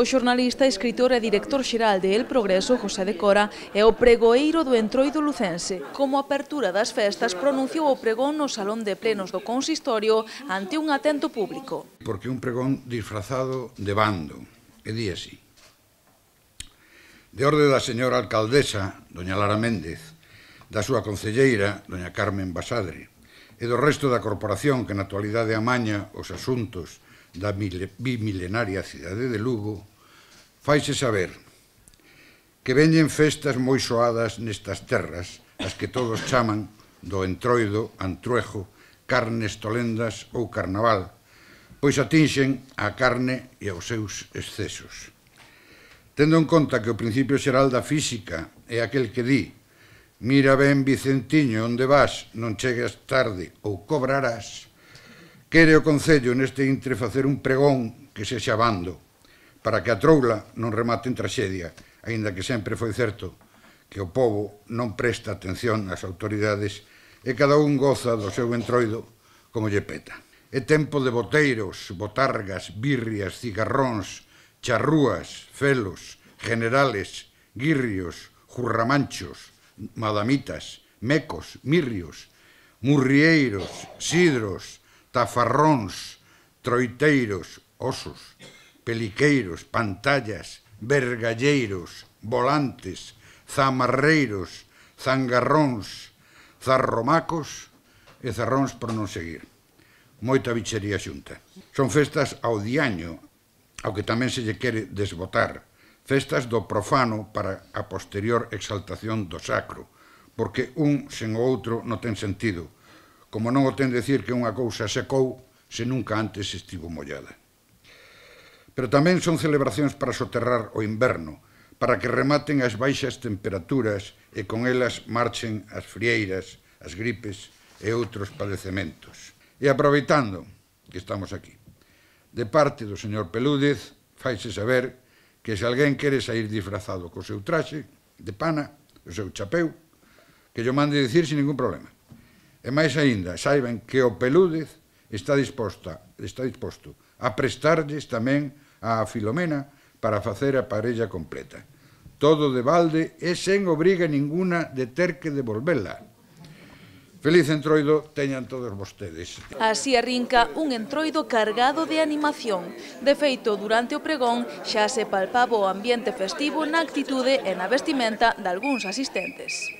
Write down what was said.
O xornalista, escritor e director xeral de El Progreso, José de Cora, é o pregoeiro do entroido lucense. Como apertura das festas, pronunciou o pregón no Salón de Plenos do Consistorio ante un atento público. Porque un pregón disfrazado de bando, e di así. De orde da señora alcaldesa, doña Lara Méndez, da súa concelleira, doña Carmen Basadre, e do resto da corporación que na actualidade amaña os asuntos da milenaria cidade de Lugo, Faise saber que veñen festas moi soadas nestas terras, as que todos chaman do entroido, antruejo, carnes tolendas ou carnaval, pois atinxen a carne e aos seus excesos. Tendo en conta que o principio xeral da física é aquel que di mira ben Vicentiño onde vas, non chegas tarde ou cobrarás, quere o Concello neste intre facer un pregón que se xabando bando para que a troula non remate en traxedia, aínda que sempre foi certo que o povo non presta atención ás autoridades e cada un goza do seu entroido como lle peta. É tempo de boteiros, botargas, birrias, cigarróns, charrúas, felos, generales, guirrios, jurramanchos, madamitas, mecos, mirrios, murrieiros, sidros, tafarróns, troiteiros, osos, peliqueiros, pantallas, vergalleiros, volantes, zamarreiros, zangarróns, zarromacos e zarróns por non seguir. Moita bichería xunta. Son festas ao diaño, ao que tamén se lle quere desbotar. Festas do profano para a posterior exaltación do sacro, porque un sen o outro non ten sentido, como non o ten decir que unha cousa secou se nunca antes estivo mollada. Pero tamén son celebracións para soterrar o inverno, para que rematen as baixas temperaturas e con elas marchen as frieiras, as gripes e outros padecementos. E aproveitando que estamos aquí, de parte do señor Pelúdez, faise saber que se alguén quere sair disfrazado co seu traxe de pana, o seu chapeu, que yo mande dicir sin ningún problema. E máis aínda, saiban que o Pelúdez está disposta, está disposto a prestarlles tamén á Filomena para facer a parella completa. Todo de balde e sen obriga ninguna de ter que devolverla. Feliz entroido teñan todos vostedes. Así arrinca un entroido cargado de animación. De feito, durante o pregón xa se palpaba o ambiente festivo na actitude e na vestimenta de algúns asistentes.